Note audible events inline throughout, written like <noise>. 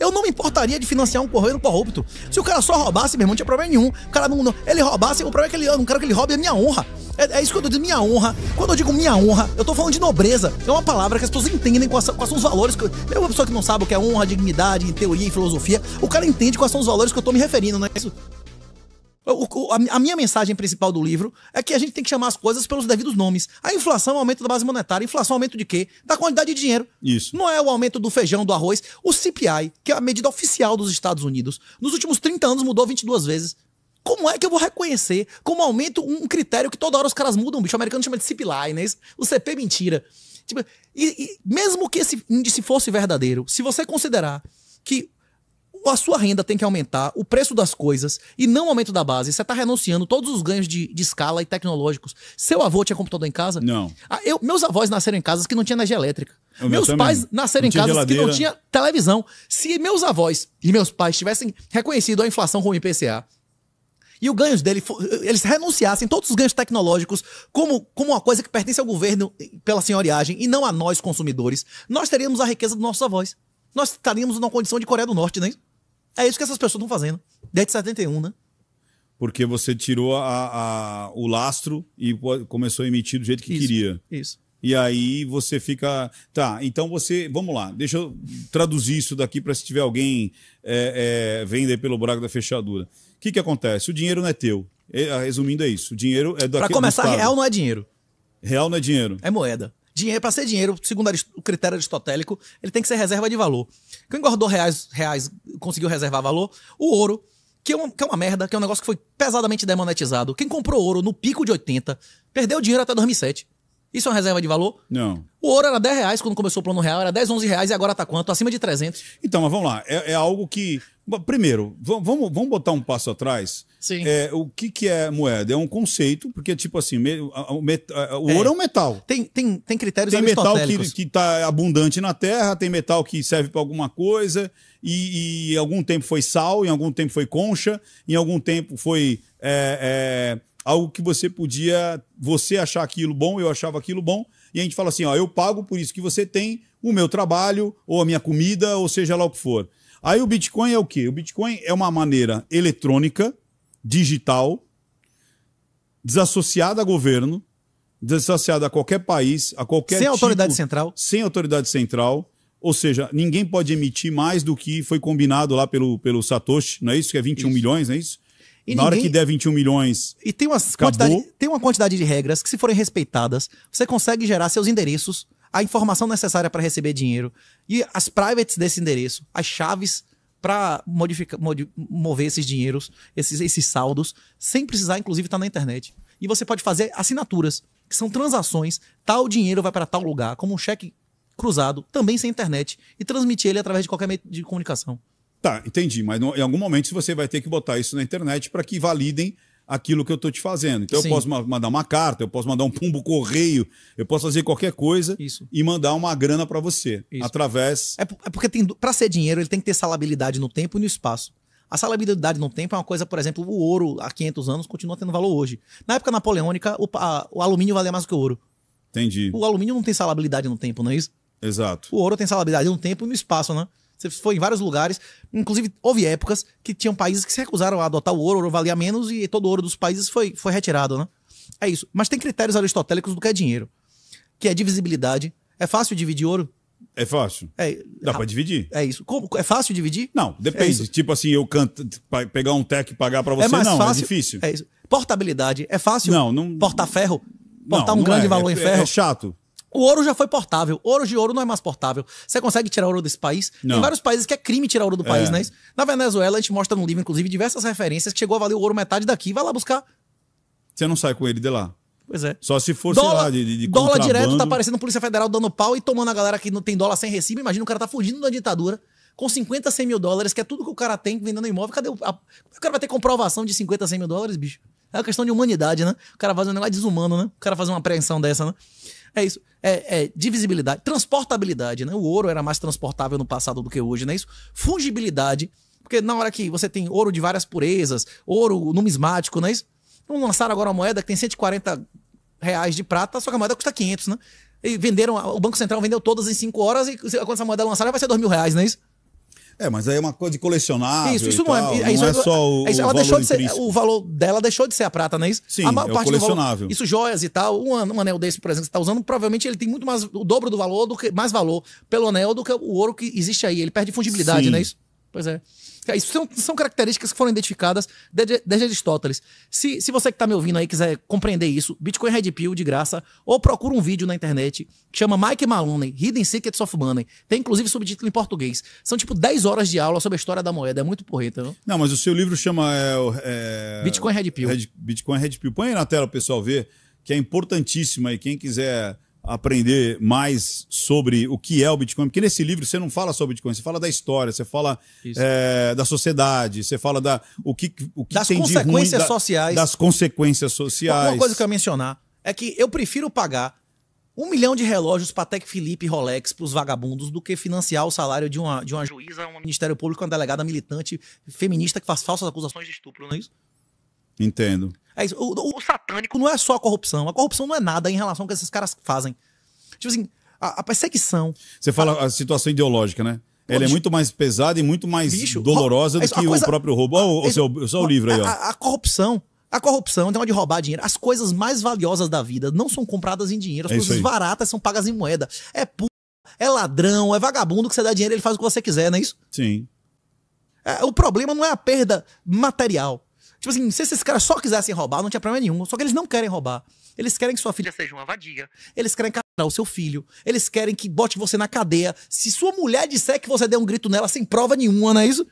Eu não me importaria de financiar um correio corrupto. Se o cara só roubasse, meu irmão, não tinha problema nenhum. O cara não, não ele roubasse, o problema é que ele não quero que ele roube a minha honra. É, é, isso que eu digo, minha honra. Quando eu digo minha honra, eu tô falando de nobreza. É uma palavra que as pessoas entendem quais, quais são os valores. Que eu, é uma pessoa que não sabe o que é honra, dignidade, teoria e filosofia, o cara entende quais são os valores que eu tô me referindo, não é isso? a minha mensagem principal do livro é que a gente tem que chamar as coisas pelos devidos nomes. A inflação é o aumento da base monetária. Inflação é o aumento de quê? Da quantidade de dinheiro. Isso. Não é o aumento do feijão, do arroz. O CPI, que é a medida oficial dos Estados Unidos, nos últimos 30 anos mudou 22 vezes. Como é que eu vou reconhecer como aumento um critério que toda hora os caras mudam? O bicho americano chama de CPI, né? O CP mentira. Tipo, e, e mesmo que esse índice fosse verdadeiro, se você considerar que a sua renda tem que aumentar, o preço das coisas e não o aumento da base. Você está renunciando todos os ganhos de, de, escala e tecnológicos. Seu avô tinha computador em casa? Não. Ah, eu, meus avós nasceram em casas que não tinha energia elétrica. Eu meus pais nasceram em casas geladeira. que não tinha televisão. Se meus avós e meus pais tivessem reconhecido a inflação com o IPCA, e os ganhos dele, eles renunciassem todos os ganhos tecnológicos como, como uma coisa que pertence ao governo pela senhoriagem e não a nós, consumidores, nós teríamos a riqueza dos nossos avós. Nós estaríamos numa condição de Coreia do Norte, não é é isso que essas pessoas estão fazendo. Desde 71, né? Porque você tirou a, a, o lastro e começou a emitir do jeito que isso, queria. Isso. E aí você fica. Tá, então você. Vamos lá, deixa eu traduzir isso daqui para se tiver alguém é, é, vender pelo buraco da fechadura. O que, que acontece? O dinheiro não é teu. É, resumindo, é isso. O dinheiro é daqui Para começar, real não é dinheiro. Real não é dinheiro. É moeda. Dinheiro, para ser dinheiro, segundo o critério aristotélico, ele tem que ser reserva de valor. Quem engordou reais, reais conseguiu reservar valor? O ouro, que é, uma, que é uma merda, que é um negócio que foi pesadamente demonetizado. Quem comprou ouro no pico de 80, perdeu dinheiro até 2007. Isso é uma reserva de valor? Não. O ouro era 10 reais quando começou o plano real, era 10, 11 reais e agora tá quanto? Acima de 300. Então, mas vamos lá. É, é algo que. Primeiro, vamos, vamos botar um passo atrás. Sim. É, o que, que é moeda? É um conceito, porque, tipo assim, me, a, a, o é. ouro é um metal. Tem, tem, tem critérios Tem metal que está abundante na terra, tem metal que serve para alguma coisa, e, e algum tempo foi sal, em algum tempo foi concha, em algum tempo foi. É, é algo que você podia, você achar aquilo bom, eu achava aquilo bom, e a gente fala assim, ó, eu pago por isso que você tem o meu trabalho, ou a minha comida, ou seja lá o que for. Aí o Bitcoin é o quê? O Bitcoin é uma maneira eletrônica, digital, desassociada a governo, desassociada a qualquer país, a qualquer Sem tipo, autoridade central. Sem autoridade central. Ou seja, ninguém pode emitir mais do que foi combinado lá pelo, pelo Satoshi, não é isso? Que é 21 isso. milhões, não é isso? E Na ninguém... hora que der 21 milhões. E tem, umas quantidade, tem uma quantidade de regras que, se forem respeitadas, você consegue gerar seus endereços, a informação necessária para receber dinheiro e as privates desse endereço, as chaves para modificar, modi mover esses dinheiros, esses, esses saldos, sem precisar, inclusive, estar tá na internet. E você pode fazer assinaturas, que são transações, tal dinheiro vai para tal lugar, como um cheque cruzado, também sem internet, e transmitir ele através de qualquer meio de comunicação. Tá, entendi. Mas em algum momento você vai ter que botar isso na internet para que validem aquilo que eu estou te fazendo. Então Sim. eu posso mandar uma carta, eu posso mandar um pumbo correio, eu posso fazer qualquer coisa Isso. e mandar uma grana para você Isso. através. É, é porque para ser dinheiro ele tem que ter salabilidade no tempo e no espaço. A salabilidade no tempo é uma coisa, por exemplo, o ouro há 500 anos continua tendo valor hoje. Na época napoleônica, o, a, o alumínio valia mais do que o ouro. Entendi. O alumínio não tem salabilidade no tempo, não é isso? Exato. O ouro tem salabilidade no tempo e no espaço, né? Você foi em vários lugares. Inclusive, houve épocas que tinham países que se recusaram a adotar o ouro, o ouro valia menos e todo o ouro dos países foi, foi retirado, né? É isso. Mas tem critérios aristotélicos do que é dinheiro. Que é divisibilidade. É fácil dividir ouro? É fácil. É, Dá para dividir. É isso. Como? É fácil dividir? Não, é depende. É tipo assim, eu canto, pegar um tech e pagar para é você, é mais não, é fácil, é difícil. É isso. Portabilidade, é fácil? Não, não. Portar ferro? Portar não, um não grande valor em ferro? É chato. O ouro já foi portável. Ouro de ouro não é mais portável. Você consegue tirar ouro desse país? Não. Tem vários países que é crime tirar ouro do é. país, é. né? Na Venezuela, a gente mostra no livro, inclusive, diversas referências que chegou a valer o ouro metade daqui. Vai lá buscar. Você não sai com ele de lá. Pois é. Só se fosse dólar, lá de, de Dólar direto, tá aparecendo Polícia Federal dando pau e tomando a galera que não tem dólar sem recibo. Imagina o cara tá fugindo da ditadura com 50, 100 mil dólares, que é tudo que o cara tem vendendo imóvel. Cadê o. A, o cara vai ter comprovação de 50, 100 mil dólares, bicho? É uma questão de humanidade, né? O cara faz um negócio desumano, né? O cara faz uma apreensão dessa, né? É isso. É, é, divisibilidade, transportabilidade, né? O ouro era mais transportável no passado do que hoje, né? Isso. Fungibilidade, porque na hora que você tem ouro de várias purezas, ouro numismático, né? Isso. Então lançaram agora uma moeda que tem 140 reais de prata, só que a moeda custa 500, né? E venderam, o Banco Central vendeu todas em 5 horas e quando essa moeda lançar vai ser 2 mil reais, não é isso? É, mas aí é uma coisa de colecionar. Isso, isso não, é- tal, é, isso não é, é só o. Isso, deixou de ser, o valor dela deixou de ser a prata, não é isso? Sim, a é parte colecionável. Valor, isso, joias e tal. Um, um anel desse, por exemplo, que você está usando, provavelmente ele tem muito mais o dobro do valor, do que, mais valor pelo anel do que o ouro que existe aí. Ele perde fungibilidade, Sim. não é isso? Pois é. Isso são, são características que foram identificadas desde, desde Aristóteles. Se, se você que está me ouvindo aí quiser compreender isso, Bitcoin Red Pill de graça, ou procura um vídeo na internet que chama Mike Maloney, Hidden Secrets of Money. Tem inclusive subtítulo em português. São tipo 10 horas de aula sobre a história da moeda. É muito porreta, não? Não, mas o seu livro chama. É, é, Bitcoin Red Pill. Red, Bitcoin Red Pill. Põe aí na tela o pessoal ver, que é importantíssimo aí. Quem quiser aprender mais sobre o que é o Bitcoin, porque nesse livro você não fala sobre Bitcoin, você fala da história, você fala é, da sociedade, você fala da o que, o que das tem consequências de ruim, sociais. Da, das consequências sociais. Uma coisa que eu ia mencionar é que eu prefiro pagar um milhão de relógios para Tech Felipe e Rolex para os vagabundos do que financiar o salário de uma, de uma juíza, um Ministério Público, uma delegada militante feminista que faz falsas acusações de estupro, não é isso? Entendo. É isso. O, o, satânico não é só a corrupção. A corrupção não é nada em relação ao que esses caras fazem. Tipo assim, a, a perseguição. Você fala a, a situação ideológica, né? Ela bicho, é muito mais pesada e muito mais bicho, dolorosa do é que coisa, o próprio roubo. Olha o, é seu, o seu livro aí, ó. A, a corrupção. A corrupção, é uma de roubar dinheiro. As coisas mais valiosas da vida não são compradas em dinheiro. As é coisas baratas são pagas em moeda. É pu... é ladrão, é vagabundo que você dá dinheiro ele faz o que você quiser, não é isso? Sim. É, o problema não é a perda material. Tipo assim, se esses caras só quisessem roubar, não tinha problema nenhum. Só que eles não querem roubar. Eles querem que sua filha seja uma vadia. Eles querem encarar o seu filho. Eles querem que bote você na cadeia. Se sua mulher disser que você deu um grito nela sem prova nenhuma, não é isso?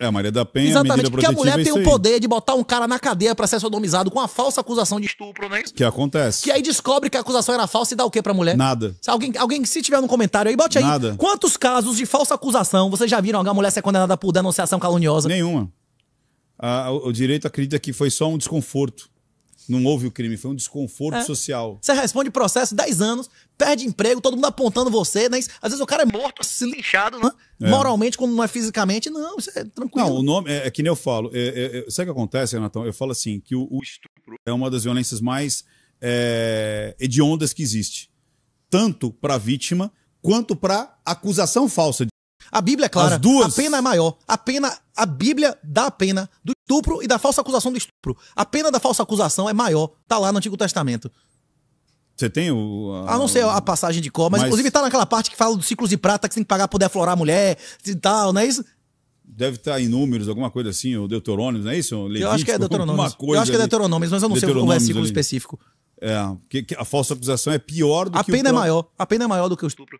É, a Maria da Penha, Exatamente, porque a mulher é tem o poder de botar um cara na cadeia para ser sodomizado com a falsa acusação de estupro, não é isso? Que acontece. Que aí descobre que a acusação era falsa e dá o quê pra mulher? Nada. Se alguém, alguém se tiver no comentário aí, bote aí. Nada. Quantos casos de falsa acusação vocês já viram alguma mulher ser condenada por denunciação caluniosa? Nenhuma a, o direito acredita que foi só um desconforto. Não houve o crime, foi um desconforto é. social. Você responde processo 10 anos, perde emprego, todo mundo apontando você, né? Às vezes o cara é morto, se lixado, né? É. Moralmente, quando não é fisicamente, não, isso é tranquilo. Não, o nome, é, é que nem eu falo, é, é, é sabe o que acontece, Renatão? Eu falo assim, que o, o estupro é uma das violências mais é, hediondas que existe. Tanto para a vítima, quanto para acusação falsa a Bíblia é clara. As duas. A pena é maior. A pena, a Bíblia dá a pena do estupro e da falsa acusação do estupro. A pena da falsa acusação é maior. Tá lá no Antigo Testamento. Você tem o. A, ah, não sei a passagem de cor, mas, mas, inclusive tá naquela parte que fala dos ciclos de prata que você tem que pagar poder aflorar a mulher e tal, não é isso? Deve estar tá em números, alguma coisa assim, o Deuteronômio não é isso? Levítico, eu acho que é Deuteronômio. Eu acho que é Deuteronômio mas eu não sei o versículo ali. específico. É, que, que, a falsa acusação é pior do a que A pena o... é maior, a pena é maior do que o estupro.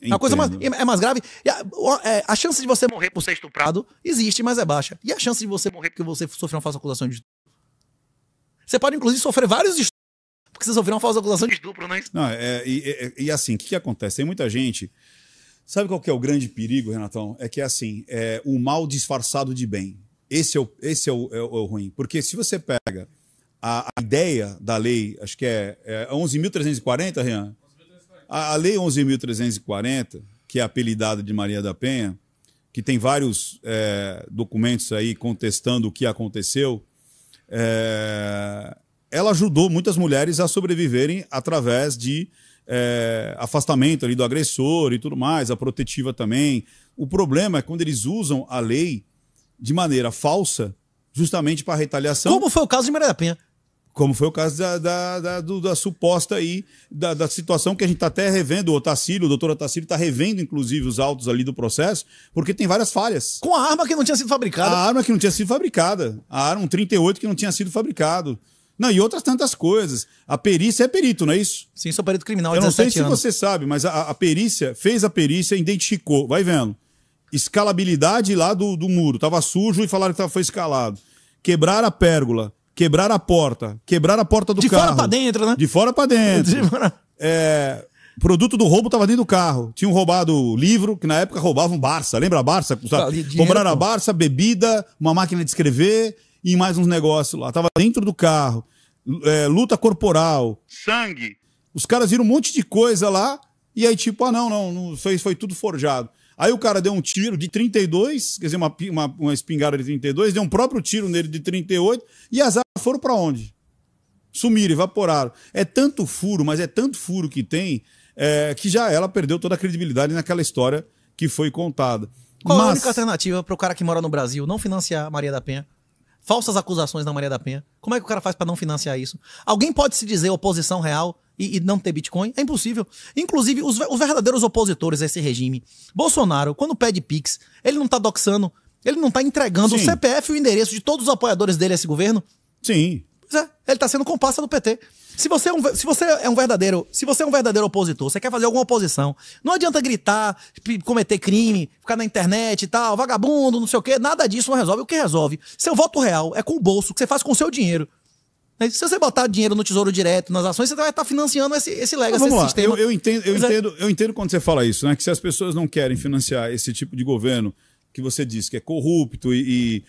Entendo. É a coisa mais, é mais grave. É, a, chance de você morrer por ser estuprado existe, mas é baixa. E a chance de você morrer porque você sofreu uma falsa acusação de Você pode, inclusive, sofrer vários estupros porque você sofreu uma falsa acusação de estupro, né? Não, é, é e, e assim, o que, que acontece? Tem muita gente. Sabe qual que é o grande perigo, Renatão? É que é assim, é o mal disfarçado de bem. Esse é o, esse é o, é o ruim. Porque se você pega a, a, ideia da lei, acho que é, é 11.340, Renan, a, a Lei 11.340, que é apelidada de Maria da Penha, que tem vários é, documentos aí contestando o que aconteceu, é, ela ajudou muitas mulheres a sobreviverem através de é, afastamento ali do agressor e tudo mais, a protetiva também. O problema é quando eles usam a lei de maneira falsa, justamente para retaliação. Como foi o caso de Maria da Penha? Como foi o caso da, da, da, da suposta aí, da, da, situação que a gente está até revendo, o Otacílio, o doutor Otacílio está revendo, inclusive, os autos ali do processo, porque tem várias falhas. Com a arma que não tinha sido fabricada. A arma que não tinha sido fabricada. A arma, 38 que não tinha sido fabricado. Não, e outras tantas coisas. A perícia é perito, não é isso? Sim, sou perito criminal. Eu não sei se você sabe, mas a, a, perícia fez a perícia, identificou, vai vendo. Escalabilidade lá do, do muro. estava sujo e falaram que foi escalado. Quebrar a pérgola Quebrar a porta. Quebrar a porta do de carro. De fora pra dentro, né? De fora pra dentro. <laughs> De fora... É, produto do roubo tava dentro do carro. Tinham roubado livro, que na época roubavam Barça. Lembra a Barça? Sabe? Tá Compraram a Barça, bebida, uma máquina de escrever e mais uns negócios lá. Tava dentro do carro. É, luta corporal. Sangue. Os caras viram um monte de coisa lá e aí tipo, ah não, não, não foi, foi tudo forjado. Aí o cara deu um tiro de 32, quer dizer, uma, uma, uma espingarda de 32, deu um próprio tiro nele de 38 e as armas foram para onde? Sumiram, evaporaram. É tanto furo, mas é tanto furo que tem, é, que já ela perdeu toda a credibilidade naquela história que foi contada. Qual mas... a única alternativa para o cara que mora no Brasil não financiar a Maria da Penha? Falsas acusações da Maria da Penha. Como é que o cara faz para não financiar isso? Alguém pode se dizer oposição real e, e não ter Bitcoin? É impossível. Inclusive, os, os, verdadeiros opositores a esse regime. Bolsonaro, quando pede Pix, ele não está doxando, ele não está entregando Sim. o CPF e o endereço de todos os apoiadores dele a esse governo. Sim. Pois é, ele está sendo comparsa do PT. Se você, é um, se você é um verdadeiro, se você é um verdadeiro opositor, você quer fazer alguma oposição, não adianta gritar, cometer crime, ficar na internet e tal, vagabundo, não sei o quê, nada disso não resolve. O que resolve? Seu voto real é com o bolso, que você faz com o seu dinheiro. Né? Se você botar dinheiro no Tesouro Direto, nas ações, você vai estar tá financiando esse, esse legacy Vamos lá. Eu, eu, entendo, eu, é entendo, eu entendo quando você fala isso, né? Que se as pessoas não querem financiar esse tipo de governo que você diz que é corrupto e, e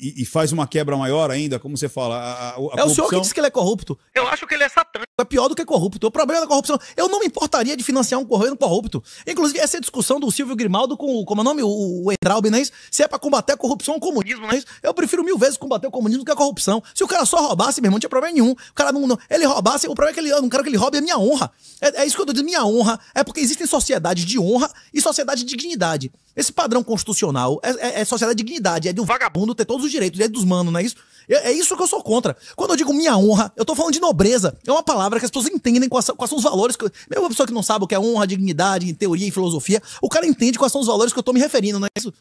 e, e, faz uma quebra maior ainda, como você fala. A, a, a é corrupção... o senhor que disse que ele é corrupto. Eu acho que ele é satânico. É pior do que corrupto. O problema da corrupção. Eu não me importaria de financiar um governo corrupto. Inclusive, essa é discussão do Silvio Grimaldo com, o como é o nome? O, o Entraub, né? Se é pra combater a corrupção ou o comunismo, né? né? Eu prefiro mil vezes combater o comunismo que a corrupção. Se o cara só roubasse, meu irmão, não tinha problema nenhum. O cara não. não ele roubasse, o problema é que ele. Eu não quero que ele roube a minha honra. É, é isso que eu tô dizendo, minha honra. É porque existem sociedades de honra e sociedade de dignidade. Esse padrão constitucional é, é, é sociedade de dignidade, é de um vagabundo ter todos os direitos, é dos manos, não é isso? É, é, isso que eu sou contra. Quando eu digo minha honra, eu tô falando de nobreza. É uma palavra que as pessoas entendem quais, quais são os valores. Que eu, mesmo uma pessoa que não sabe o que é honra, dignidade, teoria e filosofia, o cara entende quais são os valores que eu tô me referindo, não é isso?